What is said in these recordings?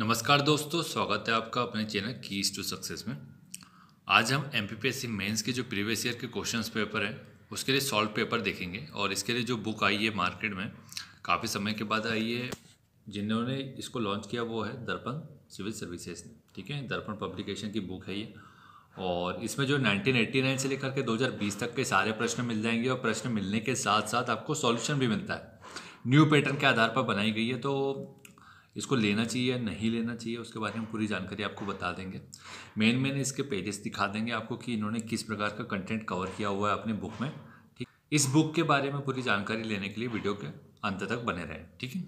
नमस्कार दोस्तों स्वागत है आपका अपने चैनल कीज टू सक्सेस में आज हम M P P S C mains के जो प्रीवियस ईयर के क्वेश्चन पेपर हैं उसके लिए सॉल्व पेपर देखेंगे और इसके लिए जो बुक आई है मार्केट में काफ़ी समय के बाद आई है जिन्होंने इसको लॉन्च किया वो है दर्पण सिविल सर्विसेज ने ठीक है दर्पण पब्लिकेशन की बुक है ये और इसमें जो 1989 से लेकर के 2020 तक के सारे प्रश्न मिल जाएंगे और प्रश्न मिलने के साथ साथ आपको सॉल्यूशन भी मिलता है न्यू पैटर्न के आधार पर बनाई गई है तो इसको लेना चाहिए या नहीं लेना चाहिए उसके बारे में पूरी जानकारी आपको बता देंगे मेन मेन इसके पेजेस दिखा देंगे आपको कि इन्होंने किस प्रकार का कंटेंट कवर किया हुआ है अपने बुक में ठीक इस बुक के बारे में पूरी जानकारी लेने के लिए वीडियो के अंत तक बने रहें ठीक है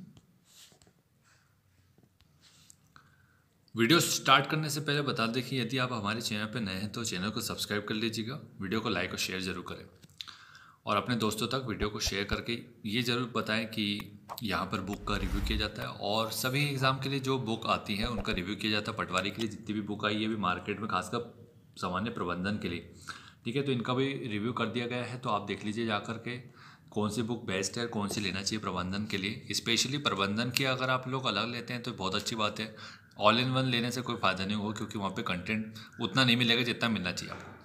वीडियो स्टार्ट करने से पहले बता दें कि यदि आप हमारे चैनल पर नए हैं तो चैनल को सब्सक्राइब कर लीजिएगा वीडियो को लाइक और शेयर जरूर करें और अपने दोस्तों तक वीडियो को शेयर करके ये ज़रूर बताएं कि यहाँ पर बुक का रिव्यू किया जाता है और सभी एग्ज़ाम के लिए जो बुक आती है उनका रिव्यू किया जाता है पटवारी के लिए जितनी भी बुक आई ये भी मार्केट में खासकर सामान्य प्रबंधन के लिए ठीक है तो इनका भी रिव्यू कर दिया गया है तो आप देख लीजिए जा कर के कौन सी बुक बेस्ट है कौन सी लेना चाहिए प्रबंधन के लिए स्पेशली प्रबंधन की अगर आप लोग अलग लेते हैं तो बहुत अच्छी बात है ऑल इन वन लेने से कोई फ़ायदा नहीं होगा क्योंकि वहाँ पे कंटेंट उतना नहीं मिलेगा जितना मिलना चाहिए आपको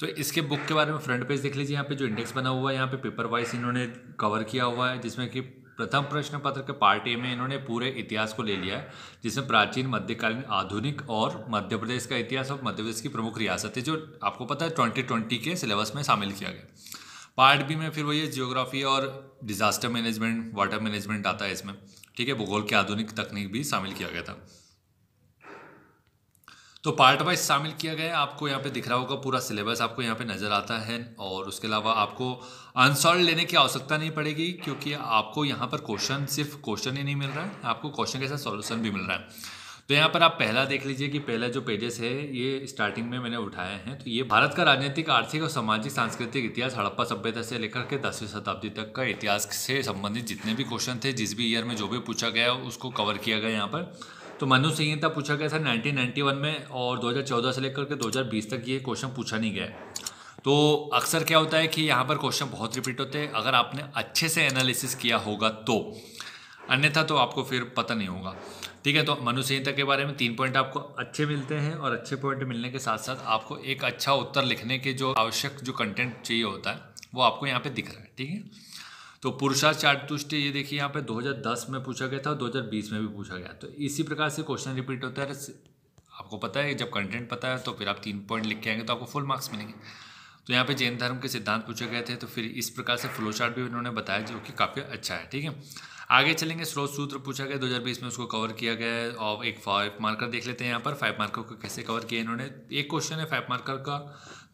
तो इसके बुक के बारे में फ्रंट पेज देख लीजिए यहाँ पे जो इंडेक्स बना हुआ है यहाँ पे पेपर वाइज इन्होंने कवर किया हुआ है जिसमें कि प्रथम प्रश्न पत्र के पार्ट ए में इन्होंने पूरे इतिहास को ले लिया है जिसमें प्राचीन मध्यकालीन आधुनिक और मध्य प्रदेश का इतिहास और मध्य प्रदेश की प्रमुख रियासतें जो आपको पता है ट्वेंटी ट्वेंटी के सिलेबस में शामिल किया गया पार्ट बी में फिर वही जियोग्राफी और डिजास्टर मैनेजमेंट वाटर मैनेजमेंट आता है इसमें ठीक है भूगोल की आधुनिक तकनीक भी शामिल किया गया था तो पार्ट वाइज शामिल किया गया है आपको यहाँ पे दिख रहा होगा पूरा सिलेबस आपको यहाँ पे नज़र आता है और उसके अलावा आपको आंसर लेने की आवश्यकता नहीं पड़ेगी क्योंकि आपको यहाँ पर क्वेश्चन सिर्फ क्वेश्चन ही नहीं मिल रहा है आपको क्वेश्चन के साथ सॉल्यूशन भी मिल रहा है तो यहाँ पर आप पहला देख लीजिए कि पहला जो पेजेस है ये स्टार्टिंग में मैंने उठाए हैं तो ये भारत का राजनीतिक आर्थिक और सामाजिक सांस्कृतिक इतिहास हड़प्पा सभ्यता से लेकर के दसवीं शताब्दी तक का इतिहास से संबंधित जितने भी क्वेश्चन थे जिस भी ईयर में जो भी पूछा गया उसको कवर किया गया यहाँ पर तो मनु संहिता पूछा गया था 1991 में और 2014 से लेकर के 2020 तक ये क्वेश्चन पूछा नहीं गया तो अक्सर क्या होता है कि यहाँ पर क्वेश्चन बहुत रिपीट होते हैं अगर आपने अच्छे से एनालिसिस किया होगा तो अन्यथा तो आपको फिर पता नहीं होगा ठीक है तो मनु संहिता के बारे में तीन पॉइंट आपको अच्छे मिलते हैं और अच्छे पॉइंट मिलने के साथ साथ आपको एक अच्छा उत्तर लिखने के जो आवश्यक जो कंटेंट चाहिए होता है वो आपको यहाँ पे दिख रहा है ठीक है तो पुरुषार्थ चाटुष्टि ये देखिए यहाँ पे 2010 में पूछा गया था और 2020 में भी पूछा गया तो इसी प्रकार से क्वेश्चन रिपीट होता है आपको पता है जब कंटेंट पता है तो फिर आप तीन पॉइंट लिख के आएंगे तो आपको फुल मार्क्स मिलेंगे तो यहाँ पे जैन धर्म के सिद्धांत पूछे गए थे तो फिर इस प्रकार से फ्लो चार्ट भी उन्होंने बताया जो कि काफ़ी अच्छा है ठीक है आगे चलेंगे स्रोत सूत्र पूछा गया 2020 में उसको कवर किया गया है और एक फाइव मार्कर देख लेते हैं यहाँ पर फाइव मार्कर को कैसे कवर किया इन्होंने एक क्वेश्चन है फाइव मार्कर का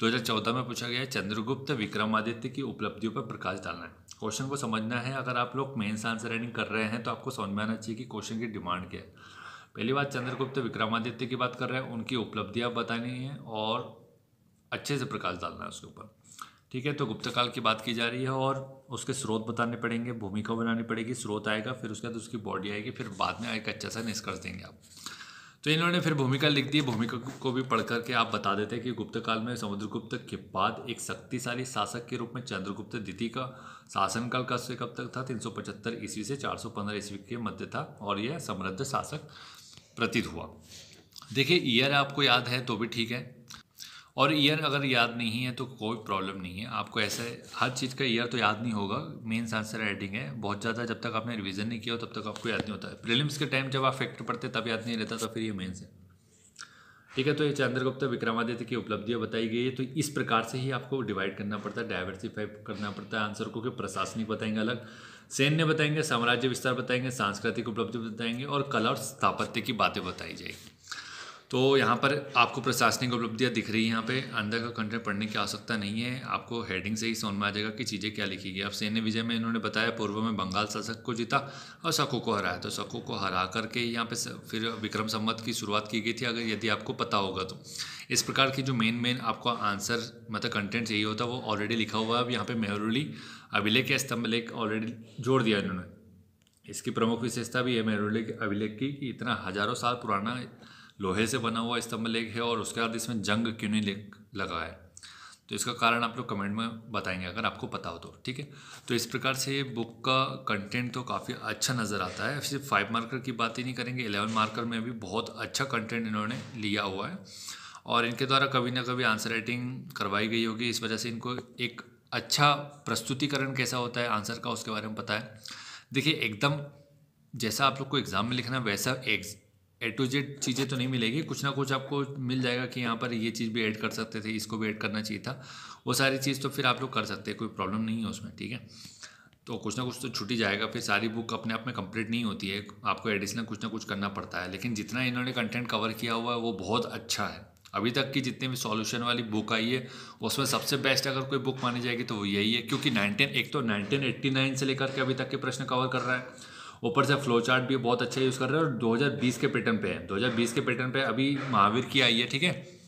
2014 में पूछा गया है चंद्रगुप्त विक्रमादित्य की उपलब्धियों पर प्रकाश डालना है क्वेश्चन को समझना है अगर आप लोग मेन्स आंसर राइटिंग कर रहे हैं तो आपको समझ में आना चाहिए कि क्वेश्चन की डिमांड क्या है पहली बात चंद्रगुप्त विक्रमादित्य की बात कर रहे हैं उनकी उपलब्धियाँ बतानी है और अच्छे से प्रकाश डालना है उसके ऊपर ठीक है तो गुप्तकाल की बात की जा रही है और उसके स्रोत बताने पड़ेंगे भूमिका बनानी पड़ेगी स्रोत आएगा फिर उसके बाद उसकी बॉडी आएगी फिर बाद में एक अच्छा सा निष्कर्ष देंगे आप तो इन्होंने फिर भूमिका लिख दी भूमिका को भी पढ़ करके आप बता देते हैं कि गुप्त काल में समुद्रगुप्त के बाद एक शक्तिशाली शासक के रूप में चंद्रगुप्त द्वितीय का शासनकाल कब से कब तक था तीन सौ पचहत्तर ईस्वी से चार सौ पंद्रह ईस्वी के मध्य था और यह समृद्ध शासक प्रतीत हुआ देखिए ईयर आपको याद है तो भी ठीक है और ईयर अगर याद नहीं है तो कोई प्रॉब्लम नहीं है आपको ऐसे हर चीज़ का ईयर तो याद नहीं होगा मेन आंसर राइटिंग है बहुत ज़्यादा जब तक आपने रिवीजन नहीं किया हो तब तक आपको याद नहीं होता है प्रीलिम्स के टाइम जब आप फैक्टर पढ़ते तब याद नहीं रहता तो फिर ये मेन्स है ठीक है तो ये चंद्रगुप्त विक्रमादित्य की उपलब्धियाँ बताई गई है तो इस प्रकार से ही आपको डिवाइड करना पड़ता है डाइवर्सिफाई करना पड़ता है आंसर को कि प्रशासनिक बताएंगे अलग सैन्य बताएंगे साम्राज्य विस्तार बताएंगे सांस्कृतिक उपलब्धि बताएंगे और कला और स्थापत्य की बातें बताई जाएगी तो यहाँ पर आपको प्रशासनिक उपलब्धियाँ दिख रही है यहाँ पे अंदर का कंटेंट पढ़ने की आवश्यकता नहीं है आपको हेडिंग से ही समझ में आ जाएगा कि चीज़ें क्या लिखी गई अब सैन्य विजय में इन्होंने बताया पूर्व में बंगाल शासक को जीता और शकों को हराया तो शकों को हरा करके यहाँ पे फिर विक्रम संवत की शुरुआत की गई थी अगर यदि आपको पता होगा तो इस प्रकार की जो मेन मेन आपको आंसर मतलब कंटेंट चाहिए होता वो ऑलरेडी लिखा हुआ है अब यहाँ पर मेहरुली अभिलेख या स्तंभ लेख ऑलरेडी जोड़ दिया इन्होंने इसकी प्रमुख विशेषता भी है मेहरुली अभिलेख की कि इतना हज़ारों साल पुराना लोहे से बना हुआ स्तंभ लेख है और उसके बाद इसमें जंग क्यों नहीं लगा है तो इसका कारण आप लोग कमेंट में बताएंगे अगर आपको पता हो तो ठीक है तो इस प्रकार से ये बुक का कंटेंट तो काफ़ी अच्छा नज़र आता है सिर्फ फाइव मार्कर की बात ही नहीं करेंगे एलेवन मार्कर में भी बहुत अच्छा कंटेंट इन्होंने लिया हुआ है और इनके द्वारा कभी ना कभी आंसर राइटिंग करवाई गई होगी इस वजह से इनको एक अच्छा प्रस्तुतिकरण कैसा होता है आंसर का उसके बारे में पता है देखिए एकदम जैसा आप लोग को एग्ज़ाम में लिखना है वैसा एक ए टू जेड चीज़ें तो नहीं मिलेगी कुछ ना कुछ आपको मिल जाएगा कि यहाँ पर ये चीज़ भी ऐड कर सकते थे इसको भी ऐड करना चाहिए था वो सारी चीज़ तो फिर आप लोग कर सकते हैं कोई प्रॉब्लम नहीं है उसमें ठीक है तो कुछ ना कुछ तो ही जाएगा फिर सारी बुक अपने आप में कंप्लीट नहीं होती है आपको एडिशनल कुछ ना कुछ करना पड़ता है लेकिन जितना इन्होंने कंटेंट कवर किया हुआ है वो बहुत अच्छा है अभी तक की जितनी भी सॉल्यूशन वाली बुक आई है उसमें सबसे बेस्ट अगर कोई बुक मानी जाएगी तो वो यही है क्योंकि नाइनटीन एक तो नाइनटीन एट्टी नाइन से लेकर के अभी तक के प्रश्न कवर कर रहा है ऊपर से फ्लो चार्ट भी बहुत अच्छा यूज़ कर रहे हैं और 2020 के पैटर्न पे है 2020 के पैटर्न पे अभी महावीर की आई है ठीक है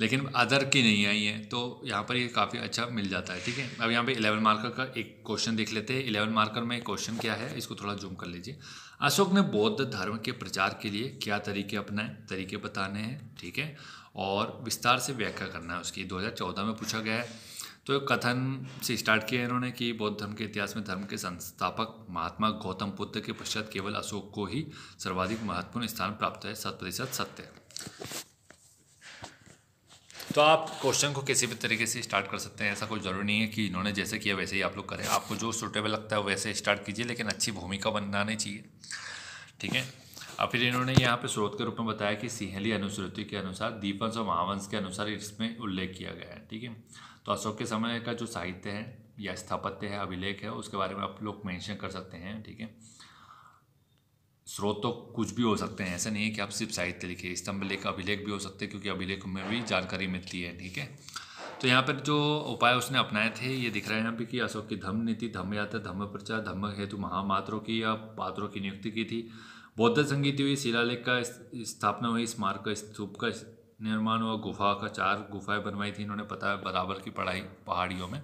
लेकिन अदर की नहीं आई है तो यहाँ पर ये काफ़ी अच्छा मिल जाता है ठीक है अब यहाँ पे इलेवन मार्कर का एक क्वेश्चन देख लेते हैं इलेवन मार्कर में क्वेश्चन क्या है इसको थोड़ा जूम कर लीजिए अशोक ने बौद्ध धर्म के प्रचार के लिए क्या तरीके अपनाए तरीके बताने हैं ठीक है और विस्तार से व्याख्या करना है उसकी 2014 में पूछा गया है तो कथन से स्टार्ट किया इन्होंने कि बौद्ध धर्म के इतिहास में धर्म के संस्थापक महात्मा गौतम बुद्ध के पश्चात केवल अशोक को ही सर्वाधिक महत्वपूर्ण स्थान प्राप्त है सत प्रतिशत सत्य तो आप क्वेश्चन को किसी भी तरीके से स्टार्ट कर सकते हैं ऐसा कोई ज़रूरी नहीं है कि इन्होंने जैसे किया वैसे ही आप लोग करें आपको जो सूटेबल लगता है वैसे स्टार्ट कीजिए लेकिन अच्छी भूमिका बनानी चाहिए ठीक है और फिर इन्होंने यहाँ पे स्रोत के रूप में बताया कि सिंहली अनुसूति के अनुसार दीपंश और महावंश के अनुसार इसमें उल्लेख किया गया है ठीक है तो अशोक के समय का जो साहित्य है या स्थापत्य है अभिलेख है उसके बारे में आप लोग मेंशन कर सकते हैं ठीक है स्रोत तो कुछ भी हो सकते हैं ऐसा नहीं है कि आप सिर्फ साहित्य लिखिए स्तंभ लेख अभिलेख भी हो सकते हैं क्योंकि अभिलेख में भी जानकारी मिलती है ठीक है तो यहाँ पर जो उपाय उसने अपनाए थे ये दिख रहे हैं यहाँ पे कि अशोक की धम्म नीति धम्म यात्रा धम्म प्रचार धम्म हेतु महामात्रों की या पात्रों की नियुक्ति की थी बौद्ध संगीत हुई शिलालेख का स्थापना हुई स्मारक स्तूप का निर्माण हुआ गुफा का चार गुफाएं बनवाई थी इन्होंने पता है बराबर की पढ़ाई पहाड़ियों में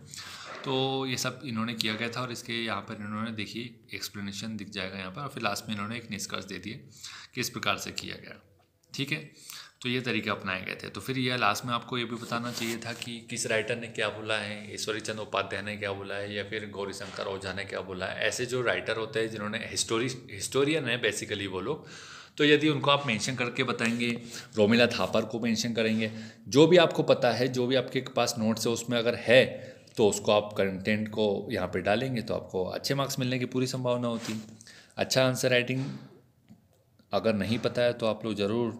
तो ये सब इन्होंने किया गया था और इसके यहाँ पर इन्होंने देखिए एक्सप्लेनेशन दिख जाएगा यहाँ पर और फिर लास्ट में इन्होंने एक निष्कर्ष दे दिए किस प्रकार से किया गया ठीक है तो ये तरीके अपनाए गए थे तो फिर यह लास्ट में आपको ये भी बताना चाहिए था कि किस राइटर ने क्या बोला है ईश्वरी चंद उपाध्याय ने क्या बोला है या फिर गौरी शंकर ओझा ने क्या बोला है ऐसे जो राइटर होते हैं जिन्होंने हिस्टोरी हिस्टोरियन है बेसिकली वो लोग तो यदि उनको आप मेंशन करके बताएंगे रोमिला थापर को मेंशन करेंगे जो भी आपको पता है जो भी आपके पास नोट्स है उसमें अगर है तो उसको आप कंटेंट को यहाँ पे डालेंगे तो आपको अच्छे मार्क्स मिलने की पूरी संभावना होती अच्छा आंसर राइटिंग अगर नहीं पता है तो आप लोग ज़रूर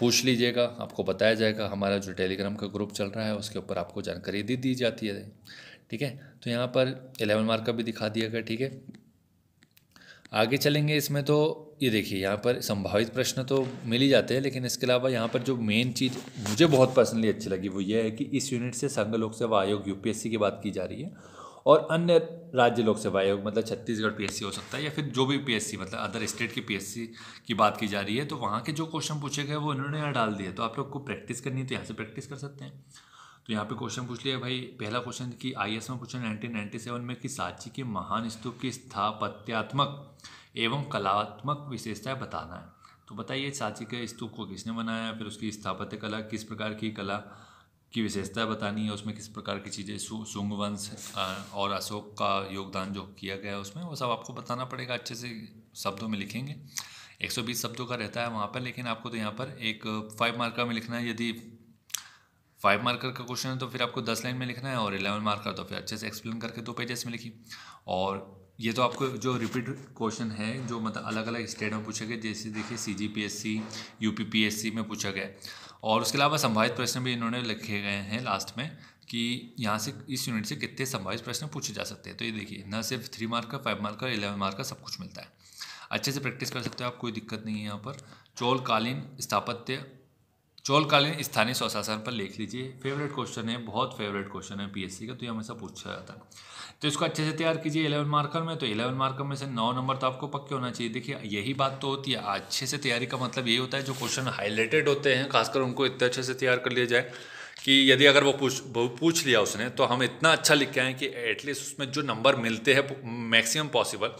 पूछ लीजिएगा आपको बताया जाएगा हमारा जो टेलीग्राम का ग्रुप चल रहा है उसके ऊपर आपको जानकारी दे दी जाती है ठीक है तो यहाँ पर एलेवन मार्क का भी दिखा दिया गया ठीक है आगे चलेंगे इसमें तो ये देखिए यहाँ पर संभावित प्रश्न तो मिल ही जाते हैं लेकिन इसके अलावा यहाँ पर जो मेन चीज़ मुझे बहुत पर्सनली अच्छी लगी वो ये है कि इस यूनिट से संघ लोक सेवा आयोग यूपीएससी की बात की जा रही है और अन्य राज्य लोक सेवा आयोग मतलब छत्तीसगढ़ पीएससी हो सकता है या फिर जो भी पीएससी मतलब अदर स्टेट की पीएससी की बात की जा रही है तो वहाँ के जो क्वेश्चन पूछे गए वो इन्होंने यहाँ डाल दिए तो आप लोग को प्रैक्टिस करनी है तो यहाँ से प्रैक्टिस कर सकते हैं तो यहाँ पे क्वेश्चन पूछ लिया भाई पहला क्वेश्चन कि आई में पूछा सेवन में कि सांची के महान स्तूप की स्थापत्यात्मक एवं कलात्मक विशेषताएं बताना है तो बताइए सांची के स्तूप को किसने बनाया फिर उसकी स्थापत्य कला किस प्रकार की कला की विशेषताएं बतानी है उसमें किस प्रकार की चीज़ें सु, सुंग वंश और अशोक का योगदान जो किया गया है उसमें वो सब आपको बताना पड़ेगा अच्छे से शब्दों में लिखेंगे 120 शब्दों का रहता है वहाँ पर लेकिन आपको तो यहाँ पर एक फाइव मार्कर में लिखना है यदि फाइव मार्कर का क्वेश्चन है तो फिर आपको दस लाइन में लिखना है और इलेवन मार्कर तो फिर अच्छे से एक्सप्लेन करके दो पेजेस में लिखी और ये तो आपको जो रिपीट क्वेश्चन है जो मतलब अलग अलग स्टेट में पूछे गए जैसे देखिए C G P S C U P P S C में पूछा गया और उसके अलावा संभावित प्रश्न भी इन्होंने लिखे गए हैं लास्ट में कि यहाँ से इस यूनिट से कितने संभावित प्रश्न पूछे जा सकते हैं तो ये देखिए न सिर्फ थ्री मार्क का फाइव मार्क का इलेवन मार्क का सब कुछ मिलता है अच्छे से प्रैक्टिस कर सकते हो आप कोई दिक्कत नहीं है यहाँ पर चोलकालीन स्थापत्य चौलकालीन स्थानीय स्वशासन पर लिख लीजिए फेवरेट क्वेश्चन है बहुत फेवरेट क्वेश्चन है पीएससी का तो ये हमेशा पूछा जाता है तो इसको अच्छे से तैयार कीजिए इलेवन मार्कर में तो इलेवन मार्कर में से नौ नंबर तो आपको पक्के होना चाहिए देखिए यही बात तो होती है अच्छे से तैयारी का मतलब यही होता है जो क्वेश्चन हाईलाइटेड होते हैं खासकर उनको इतने अच्छे से तैयार कर लिया जाए कि यदि अगर वो पूछ वो पूछ लिया उसने तो हम इतना अच्छा लिख के आए कि एटलीस्ट उसमें जो नंबर मिलते हैं मैक्सिमम पॉसिबल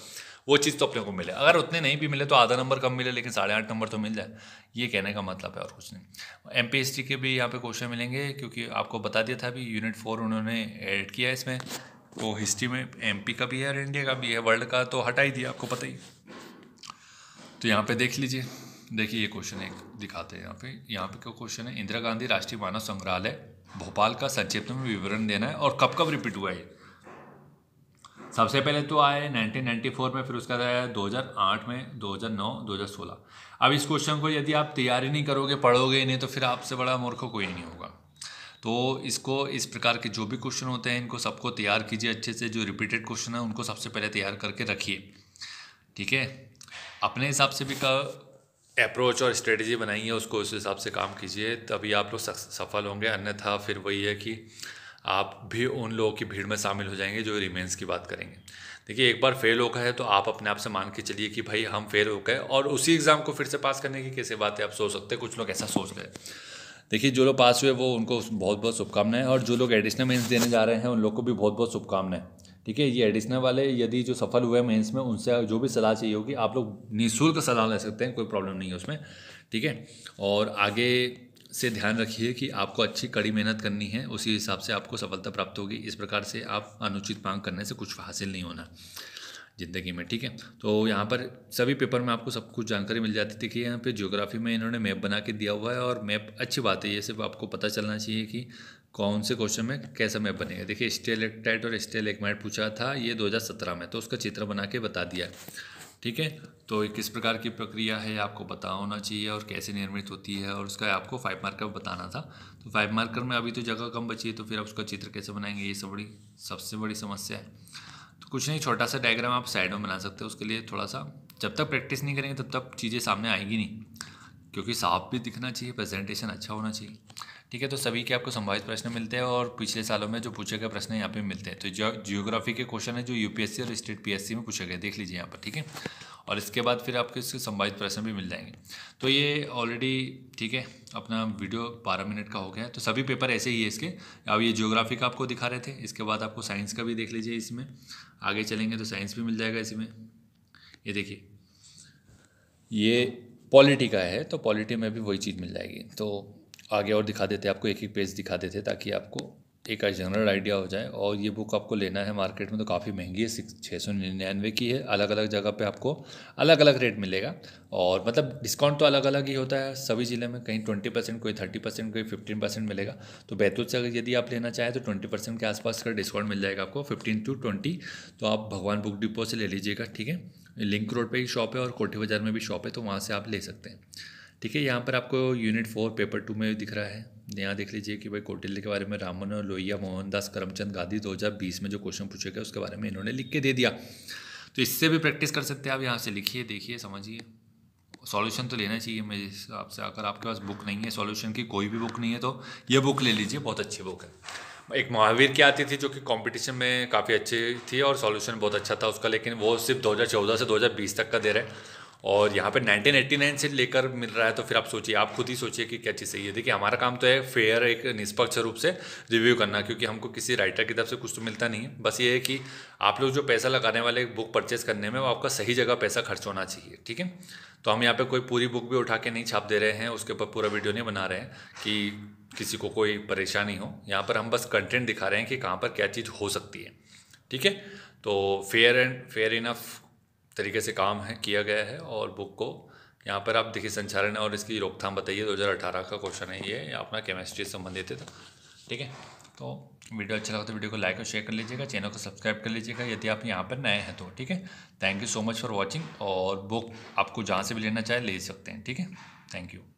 वो चीज़ तो अपने को मिले अगर उतने नहीं भी मिले तो आधा नंबर कम मिले लेकिन साढ़े आठ नंबर तो मिल जाए ये कहने का मतलब है और कुछ नहीं एम के भी यहाँ पर क्वेश्चन मिलेंगे क्योंकि आपको बता दिया था अभी यूनिट फोर उन्होंने एड किया है इसमें वो हिस्ट्री में एम का भी है और इंडिया का भी है वर्ल्ड का तो हटा ही दिया आपको पता ही तो यहाँ पे देख लीजिए देखिए ये क्वेश्चन एक दिखाते हैं यहाँ पे यहाँ पे क्या क्वेश्चन है इंदिरा गांधी राष्ट्रीय मानव संग्रहालय भोपाल का संक्षिप्त में विवरण देना है और कब कब रिपीट हुआ है सबसे पहले तो आए 1994 में फिर उसका आया 2008 में 2009 2016 अब इस क्वेश्चन को यदि आप तैयारी नहीं करोगे पढ़ोगे नहीं तो फिर आपसे बड़ा मूर्ख कोई नहीं होगा तो इसको इस प्रकार के जो भी क्वेश्चन होते हैं इनको सबको तैयार कीजिए अच्छे से जो रिपीटेड क्वेश्चन है उनको सबसे पहले तैयार करके रखिए ठीक है अपने हिसाब से भी का अप्रोच और स्ट्रेटजी बनाइए उसको उस हिसाब से काम कीजिए तभी आप लोग सफल होंगे अन्यथा फिर वही है कि आप भी उन लोगों की भीड़ में शामिल हो जाएंगे जो रिमेंस की बात करेंगे देखिए एक बार फेल हो गए है तो आप अपने आप से मान के चलिए कि भाई हम फेल हो गए और उसी एग्ज़ाम को फिर से पास करने की कैसे बात है आप सोच सकते हैं कुछ लोग ऐसा सोच रहे देखिए जो लोग पास हुए वो उनको बहुत बहुत शुभकामनाएं और जो लोग एडिशनल मेंस देने जा रहे हैं उन लोग को भी बहुत बहुत शुभकामनाएं ठीक है ये एडिशनल वाले यदि जो सफल हुए मेंस में उनसे जो भी सलाह चाहिए होगी आप लोग निःशुल्क सलाह ले सकते हैं कोई प्रॉब्लम नहीं है उसमें ठीक है और आगे से ध्यान रखिए कि आपको अच्छी कड़ी मेहनत करनी है उसी हिसाब से आपको सफलता प्राप्त होगी इस प्रकार से आप अनुचित मांग करने से कुछ हासिल नहीं होना ज़िंदगी में ठीक है तो यहाँ पर सभी पेपर में आपको सब कुछ जानकारी मिल जाती थी कि यहाँ पे ज्योग्राफी में इन्होंने मैप बना के दिया हुआ है और मैप अच्छी बात है ये सिर्फ आपको पता चलना चाहिए कि कौन से क्वेश्चन में कैसा मैप बनेगा देखिए स्टेल एक्टाइट और स्टेल एक्माइट पूछा था ये 2017 में तो उसका चित्र बना के बता दिया ठीक है तो ये किस प्रकार की प्रक्रिया है आपको पता होना चाहिए और कैसे निर्मित होती है और उसका आपको फाइव मार्कर बताना था तो फाइव मार्कर में अभी तो जगह कम बची है तो फिर आप उसका चित्र कैसे बनाएंगे ये सब बड़ी सबसे बड़ी समस्या है तो कुछ नहीं छोटा सा डायग्राम आप साइड में बना सकते हो उसके लिए थोड़ा सा जब तक प्रैक्टिस नहीं करेंगे तब तक चीज़ें सामने आएगी नहीं क्योंकि साफ भी दिखना चाहिए प्रेजेंटेशन अच्छा होना चाहिए ठीक है तो सभी के आपको संभावित प्रश्न मिलते हैं और पिछले सालों में जो पूछे गए प्रश्न यहाँ पे मिलते हैं तो जियोग्राफी के क्वेश्चन है जो यूपीएससी और स्टेट पीएससी में पूछे गए देख लीजिए यहाँ पर ठीक है और इसके बाद फिर आपको इसके संभावित प्रश्न भी मिल जाएंगे तो ये ऑलरेडी ठीक है अपना वीडियो बारह मिनट का हो गया है तो सभी पेपर ऐसे ही है इसके अब ये जियोग्राफी का आपको दिखा रहे थे इसके बाद आपको साइंस का भी देख लीजिए इसमें आगे चलेंगे तो साइंस भी मिल जाएगा इसमें ये देखिए ये पॉलिटी का है तो पॉलिटी में भी वही चीज़ मिल जाएगी तो आगे और दिखा देते आपको एक एक पेज दिखा देते ताकि आपको एक जनरल आइडिया हो जाए और ये बुक आपको लेना है मार्केट में तो काफ़ी महंगी है सिक्स छः सौ निन्यानवे की है अलग अलग जगह पे आपको अलग अलग रेट मिलेगा और मतलब डिस्काउंट तो अलग अलग ही होता है सभी ज़िले में कहीं ट्वेंटी परसेंट कोई थर्टी परसेंट कोई फिफ्टीन परसेंट मिलेगा तो बैतूल से अगर यदि आप लेना चाहें तो ट्वेंटी परसेंट के आसपास का डिस्काउंट मिल जाएगा आपको फिफ्टीन टू ट्वेंटी तो आप भगवान बुक डिपो से ले लीजिएगा ठीक है लिंक रोड पर ही शॉप है और कोठी बाज़ार में भी शॉप है तो वहाँ से आप ले सकते हैं ठीक है यहाँ पर आपको यूनिट फोर पेपर टू में दिख रहा है यहाँ देख लीजिए कि भाई कौटिल्य के बारे में रामन और लोहिया मोहनदास करमचंद गांधी 2020 में जो क्वेश्चन पूछे गए उसके बारे में इन्होंने लिख के दे दिया तो इससे भी प्रैक्टिस कर सकते हैं आप यहाँ से लिखिए देखिए समझिए सॉल्यूशन तो लेना चाहिए मेरे हिसाब से अगर आपके पास बुक नहीं है सॉल्यूशन की कोई भी बुक नहीं है तो ये बुक ले लीजिए बहुत अच्छी बुक है एक महावीर की आती थी जो कि कंपटीशन में काफ़ी अच्छी थी और सॉल्यूशन बहुत अच्छा था उसका लेकिन वो सिर्फ 2014 से 2020 तक का दे रहे हैं और यहाँ पे 1989 से लेकर मिल रहा है तो फिर आप सोचिए आप खुद ही सोचिए कि क्या चीज़ सही है देखिए हमारा काम तो है फेयर एक निष्पक्ष रूप से रिव्यू करना क्योंकि हमको किसी राइटर की तरफ से कुछ तो मिलता नहीं है बस ये है कि आप लोग जो पैसा लगाने वाले बुक परचेस करने में वो आपका सही जगह पैसा खर्च होना चाहिए ठीक है तो हम यहाँ पर कोई पूरी बुक भी उठा के नहीं छाप दे रहे हैं उसके ऊपर पूरा वीडियो नहीं बना रहे हैं कि किसी को कोई परेशानी हो यहाँ पर हम बस कंटेंट दिखा रहे हैं कि कहाँ पर क्या चीज़ हो सकती है ठीक है तो फेयर एंड फेयर इनफ तरीके से काम है किया गया है और बुक को यहाँ पर आप देखिए संचालन और इसकी रोकथाम बताइए 2018 का क्वेश्चन है ये अपना केमिस्ट्री संबंधित है तो, ठीक है तो वीडियो अच्छा लगा तो वीडियो को लाइक और शेयर कर लीजिएगा चैनल को सब्सक्राइब कर लीजिएगा यदि आप यहाँ पर नए हैं तो ठीक है thank you so much for watching और बुक आपको जहाँ से भी लेना चाहे ले सकते हैं ठीक है थैंक यू